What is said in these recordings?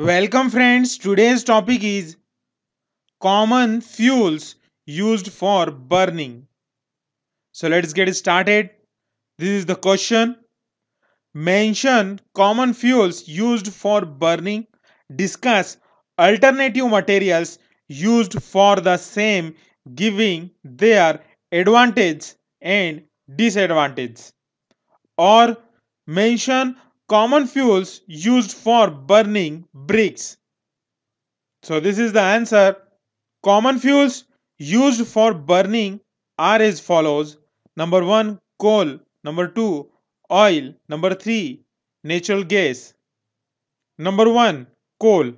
Welcome friends, today's topic is common fuels used for burning. So let's get started. This is the question. Mention common fuels used for burning. Discuss alternative materials used for the same giving their advantage and disadvantage. Or mention common fuels used for burning bricks. So this is the answer. Common fuels used for burning are as follows. Number 1 coal, number 2 oil, number 3 natural gas. Number 1 coal.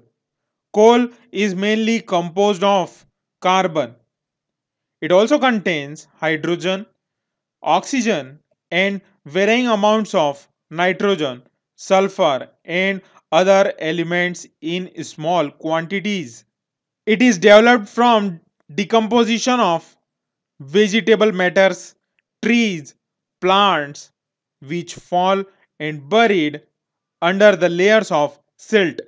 Coal is mainly composed of carbon. It also contains hydrogen, oxygen and varying amounts of nitrogen sulfur and other elements in small quantities. It is developed from decomposition of vegetable matters, trees, plants, which fall and buried under the layers of silt.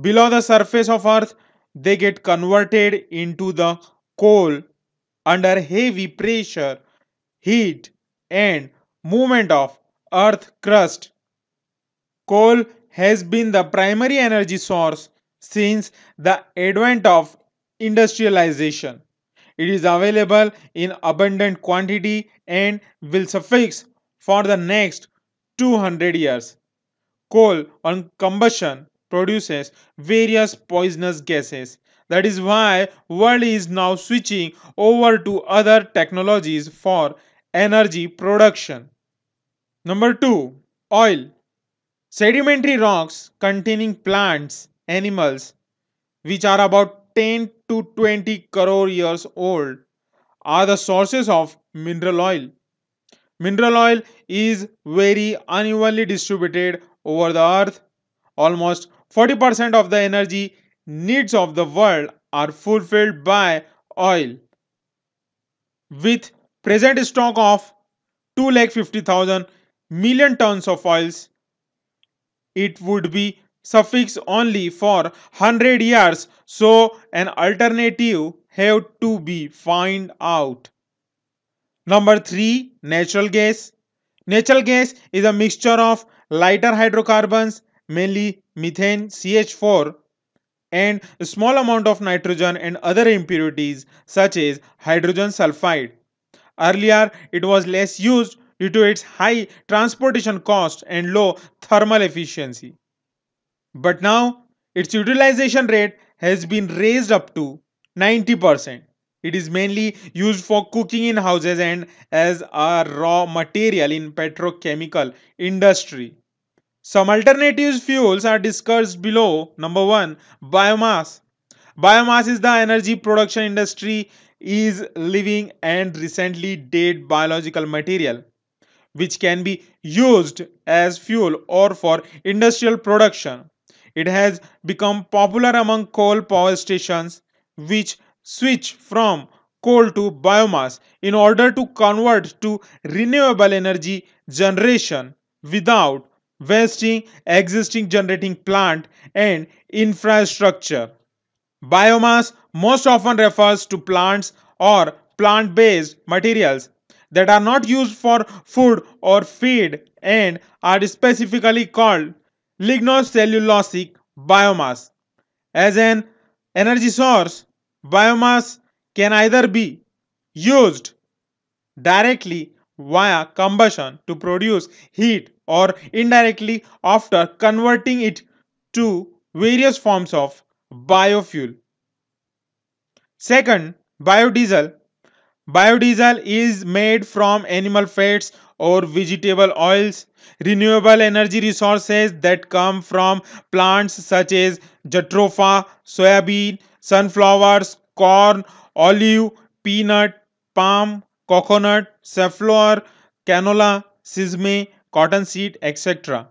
Below the surface of earth, they get converted into the coal under heavy pressure, heat and movement of earth crust coal has been the primary energy source since the advent of industrialization. It is available in abundant quantity and will suffice for the next 200 years. Coal on combustion produces various poisonous gases. That is why world is now switching over to other technologies for energy production. Number 2, oil. Sedimentary rocks containing plants, animals, which are about 10 to 20 crore years old, are the sources of mineral oil. Mineral oil is very unevenly distributed over the earth. Almost 40% of the energy needs of the world are fulfilled by oil. With present stock of 2,50,000 million tons of oils, it would be suffix only for 100 years so an alternative have to be find out number 3 natural gas natural gas is a mixture of lighter hydrocarbons mainly methane ch4 and a small amount of nitrogen and other impurities such as hydrogen sulfide earlier it was less used due to its high transportation cost and low thermal efficiency. But now its utilization rate has been raised up to 90%. It is mainly used for cooking in houses and as a raw material in petrochemical industry. Some alternative fuels are discussed below. Number 1 biomass. Biomass is the energy production industry is living and recently dead biological material which can be used as fuel or for industrial production. It has become popular among coal power stations which switch from coal to biomass in order to convert to renewable energy generation without wasting existing generating plant and infrastructure. Biomass most often refers to plants or plant-based materials that are not used for food or feed and are specifically called lignocellulosic biomass. As an energy source, biomass can either be used directly via combustion to produce heat or indirectly after converting it to various forms of biofuel. Second, biodiesel Biodiesel is made from animal fats or vegetable oils. Renewable energy resources that come from plants such as jatropha, soybean, sunflowers, corn, olive, peanut, palm, coconut, safflower, canola, sesame, cottonseed, etc.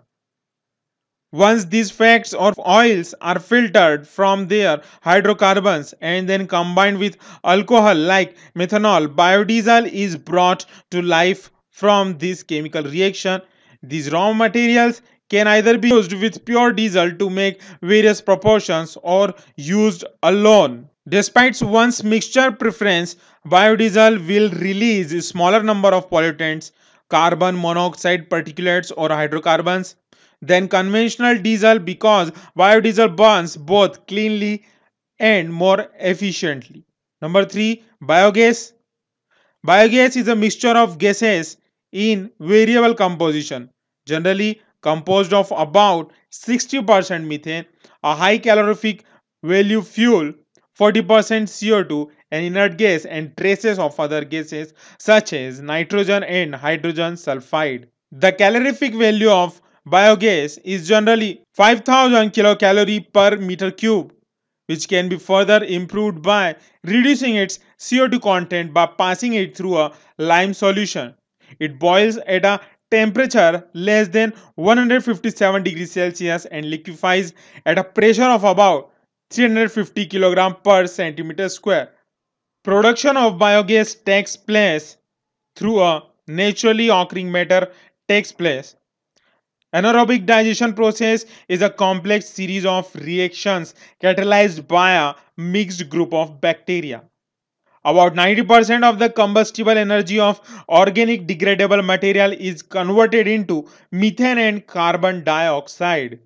Once these fats or oils are filtered from their hydrocarbons and then combined with alcohol like methanol, biodiesel is brought to life from this chemical reaction. These raw materials can either be used with pure diesel to make various proportions or used alone. Despite one's mixture preference, biodiesel will release a smaller number of pollutants, carbon monoxide particulates or hydrocarbons than conventional diesel because biodiesel burns both cleanly and more efficiently. Number three, biogas. Biogas is a mixture of gases in variable composition, generally composed of about 60% methane, a high calorific value fuel, 40% CO2, an inert gas and traces of other gases such as nitrogen and hydrogen sulfide. The calorific value of Biogas is generally 5000 kilocalorie per meter cube, which can be further improved by reducing its CO2 content by passing it through a lime solution. It boils at a temperature less than 157 degrees Celsius and liquefies at a pressure of about 350 kg per centimeter square. Production of biogas takes place through a naturally occurring matter takes place Anaerobic digestion process is a complex series of reactions catalyzed by a mixed group of bacteria. About 90% of the combustible energy of organic degradable material is converted into methane and carbon dioxide.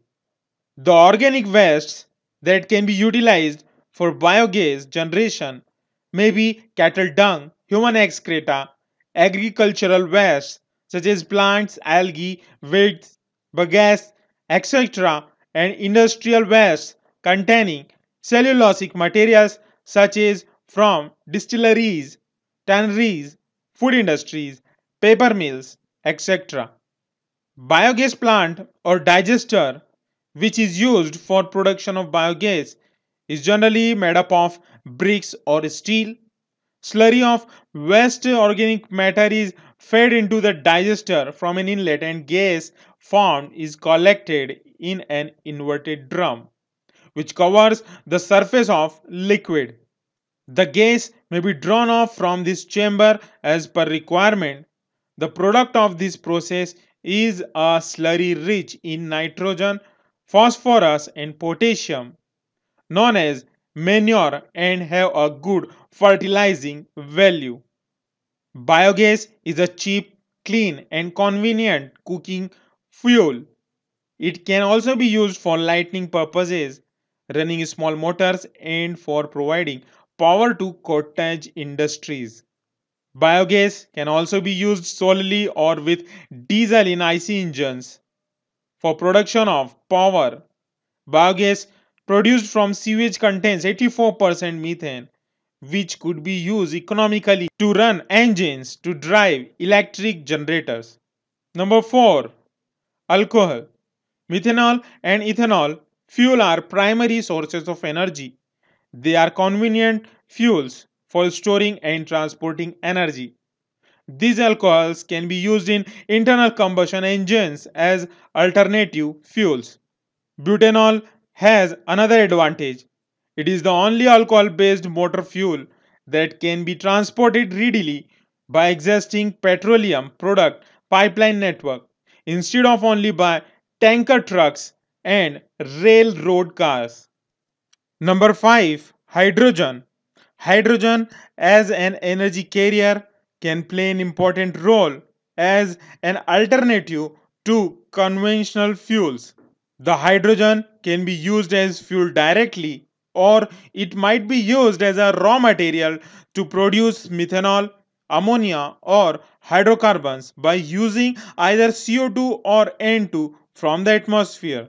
The organic wastes that can be utilized for biogas generation may be cattle dung, human excreta, agricultural wastes such as plants, algae, weeds, bagasse, etc., and industrial waste containing cellulosic materials such as from distilleries, tanneries, food industries, paper mills, etc. Biogas plant or digester which is used for production of biogas is generally made up of bricks or steel. Slurry of waste organic matter is fed into the digester from an inlet and gas formed is collected in an inverted drum which covers the surface of liquid. The gas may be drawn off from this chamber as per requirement. The product of this process is a slurry rich in nitrogen, phosphorus and potassium known as manure and have a good fertilizing value. Biogas is a cheap, clean and convenient cooking fuel. It can also be used for lighting purposes, running small motors and for providing power to cottage industries. Biogas can also be used solely or with diesel in IC engines. For production of power, biogas produced from sewage contains 84% methane which could be used economically to run engines to drive electric generators. Number 4. Alcohol. Methanol and ethanol fuel are primary sources of energy. They are convenient fuels for storing and transporting energy. These alcohols can be used in internal combustion engines as alternative fuels. Butanol has another advantage it is the only alcohol-based motor fuel that can be transported readily by existing petroleum product pipeline network instead of only by tanker trucks and railroad cars. Number 5. Hydrogen Hydrogen as an energy carrier can play an important role as an alternative to conventional fuels. The hydrogen can be used as fuel directly or it might be used as a raw material to produce methanol, ammonia or hydrocarbons by using either CO2 or N2 from the atmosphere.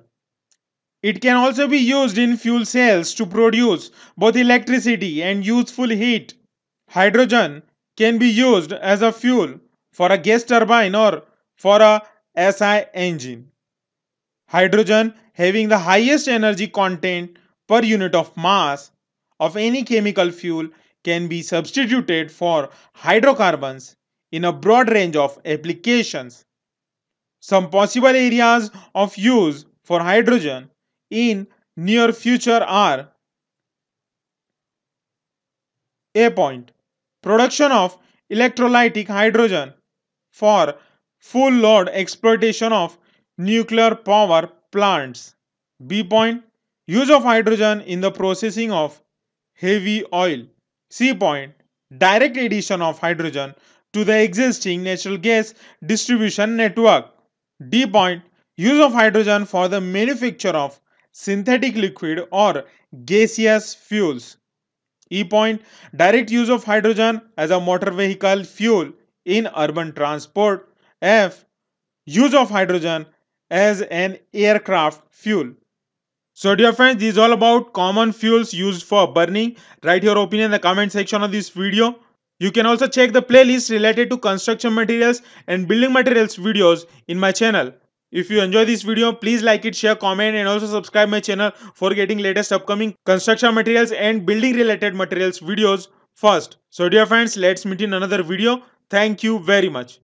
It can also be used in fuel cells to produce both electricity and useful heat. Hydrogen can be used as a fuel for a gas turbine or for a SI engine. Hydrogen having the highest energy content per unit of mass of any chemical fuel can be substituted for hydrocarbons in a broad range of applications. Some possible areas of use for hydrogen in near future are A point production of electrolytic hydrogen for full load exploitation of nuclear power plants. B point Use of hydrogen in the processing of heavy oil. C point. Direct addition of hydrogen to the existing natural gas distribution network. D point. Use of hydrogen for the manufacture of synthetic liquid or gaseous fuels. E point. Direct use of hydrogen as a motor vehicle fuel in urban transport. F. Use of hydrogen as an aircraft fuel. So dear friends, this is all about common fuels used for burning. Write your opinion in the comment section of this video. You can also check the playlist related to construction materials and building materials videos in my channel. If you enjoy this video, please like it, share, comment and also subscribe my channel for getting latest upcoming construction materials and building related materials videos first. So dear friends, let's meet in another video. Thank you very much.